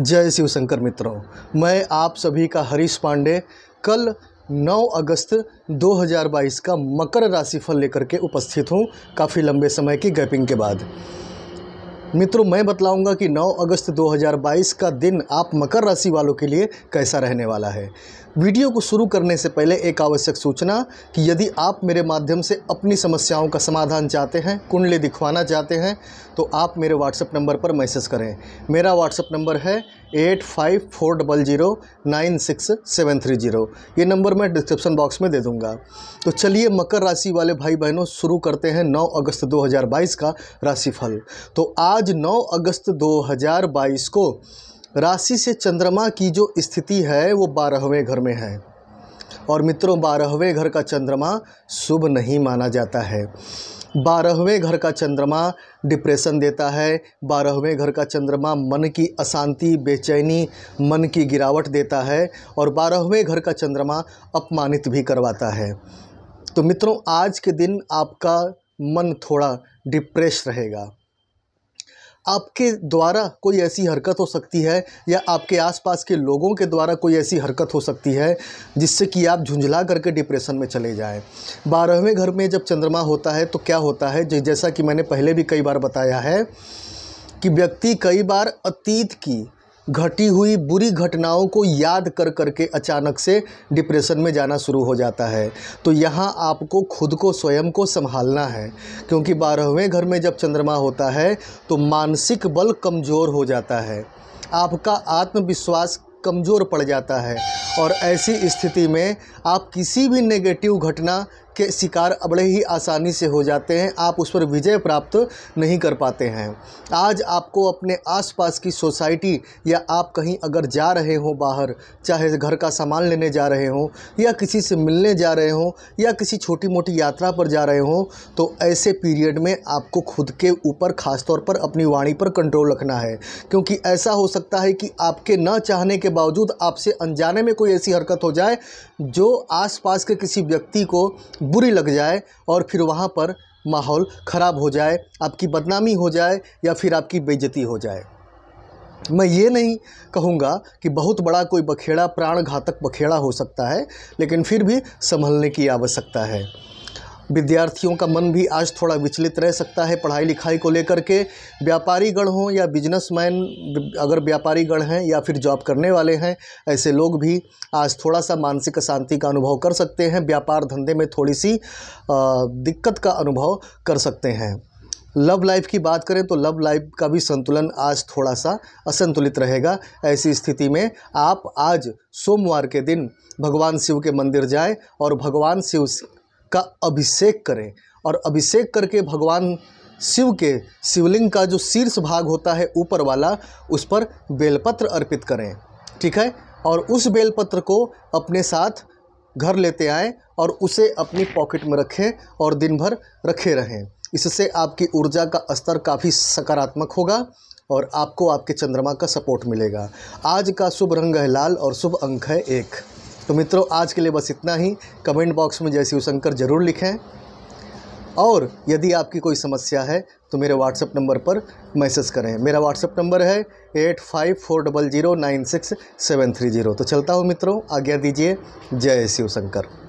जय शिव शंकर मित्रों मैं आप सभी का हरीश पांडे कल 9 अगस्त 2022 का मकर राशि फल लेकर के उपस्थित हूँ काफ़ी लंबे समय की गैपिंग के बाद मित्रों मैं बतलाऊंगा कि 9 अगस्त 2022 का दिन आप मकर राशि वालों के लिए कैसा रहने वाला है वीडियो को शुरू करने से पहले एक आवश्यक सूचना कि यदि आप मेरे माध्यम से अपनी समस्याओं का समाधान चाहते हैं कुंडली दिखवाना चाहते हैं तो आप मेरे व्हाट्सएप नंबर पर मैसेज करें मेरा व्हाट्सएप नंबर है eight five four double zero nine six seven three zero ये नंबर मैं डिस्क्रिप्शन बॉक्स में दे दूँगा तो चलिए मकर राशि वाले भाई बहनों शुरू करते हैं नौ अगस्त दो हज़ार बाईस का राशिफल तो आज नौ अगस्त दो हज़ार बाईस को राशि से चंद्रमा की जो स्थिति है वो बारहवें घर में है और मित्रों बारहवें घर का चंद्रमा शुभ नहीं माना जाता है बारहवें घर का चंद्रमा डिप्रेशन देता है बारहवें घर का चंद्रमा मन की अशांति बेचैनी मन की गिरावट देता है और बारहवें घर का चंद्रमा अपमानित भी करवाता है तो मित्रों आज के दिन आपका मन थोड़ा डिप्रेस रहेगा आपके द्वारा कोई ऐसी हरकत हो सकती है या आपके आसपास के लोगों के द्वारा कोई ऐसी हरकत हो सकती है जिससे कि आप झुंझला करके डिप्रेशन में चले जाएं बारहवें घर में जब चंद्रमा होता है तो क्या होता है जैसा कि मैंने पहले भी कई बार बताया है कि व्यक्ति कई बार अतीत की घटी हुई बुरी घटनाओं को याद कर करके अचानक से डिप्रेशन में जाना शुरू हो जाता है तो यहाँ आपको खुद को स्वयं को संभालना है क्योंकि बारहवें घर में जब चंद्रमा होता है तो मानसिक बल कमज़ोर हो जाता है आपका आत्मविश्वास कमज़ोर पड़ जाता है और ऐसी स्थिति में आप किसी भी नेगेटिव घटना के शिकार बड़े ही आसानी से हो जाते हैं आप उस पर विजय प्राप्त नहीं कर पाते हैं आज आपको अपने आसपास की सोसाइटी या आप कहीं अगर जा रहे हो बाहर चाहे घर का सामान लेने जा रहे हो या किसी से मिलने जा रहे हो या किसी छोटी मोटी यात्रा पर जा रहे हो तो ऐसे पीरियड में आपको खुद के ऊपर ख़ासतौर पर अपनी वाणी पर कंट्रोल रखना है क्योंकि ऐसा हो सकता है कि आपके न चाहने के बावजूद आपसे अनजाने में कोई ऐसी हरकत हो जाए जो आसपास के किसी व्यक्ति को बुरी लग जाए और फिर वहाँ पर माहौल ख़राब हो जाए आपकी बदनामी हो जाए या फिर आपकी बेइज्जती हो जाए मैं ये नहीं कहूँगा कि बहुत बड़ा कोई बखेड़ा प्राण घातक बखेड़ा हो सकता है लेकिन फिर भी संभलने की आवश्यकता है विद्यार्थियों का मन भी आज थोड़ा विचलित रह सकता है पढ़ाई लिखाई को लेकर के व्यापारी गण हों या बिजनेसमैन अगर व्यापारी गण हैं या फिर जॉब करने वाले हैं ऐसे लोग भी आज थोड़ा सा मानसिक शांति का अनुभव कर सकते हैं व्यापार धंधे में थोड़ी सी दिक्कत का अनुभव कर सकते हैं लव लाइफ की बात करें तो लव लाइफ का भी संतुलन आज थोड़ा सा असंतुलित रहेगा ऐसी स्थिति में आप आज सोमवार के दिन भगवान शिव के मंदिर जाएं और भगवान शिव का अभिषेक करें और अभिषेक करके भगवान शिव के शिवलिंग का जो शीर्ष भाग होता है ऊपर वाला उस पर बेलपत्र अर्पित करें ठीक है और उस बेलपत्र को अपने साथ घर लेते आएँ और उसे अपनी पॉकेट में रखें और दिन भर रखे रहें इससे आपकी ऊर्जा का स्तर काफ़ी सकारात्मक होगा और आपको आपके चंद्रमा का सपोर्ट मिलेगा आज का शुभ रंग है लाल और शुभ अंक है एक तो मित्रों आज के लिए बस इतना ही कमेंट बॉक्स में जय शिवशंकर ज़रूर लिखें और यदि आपकी कोई समस्या है तो मेरे व्हाट्सएप नंबर पर मैसेज करें मेरा व्हाट्सअप नंबर है eight five four double zero nine six seven three zero तो चलता हूँ मित्रों आज्ञा दीजिए जय शिवशंकर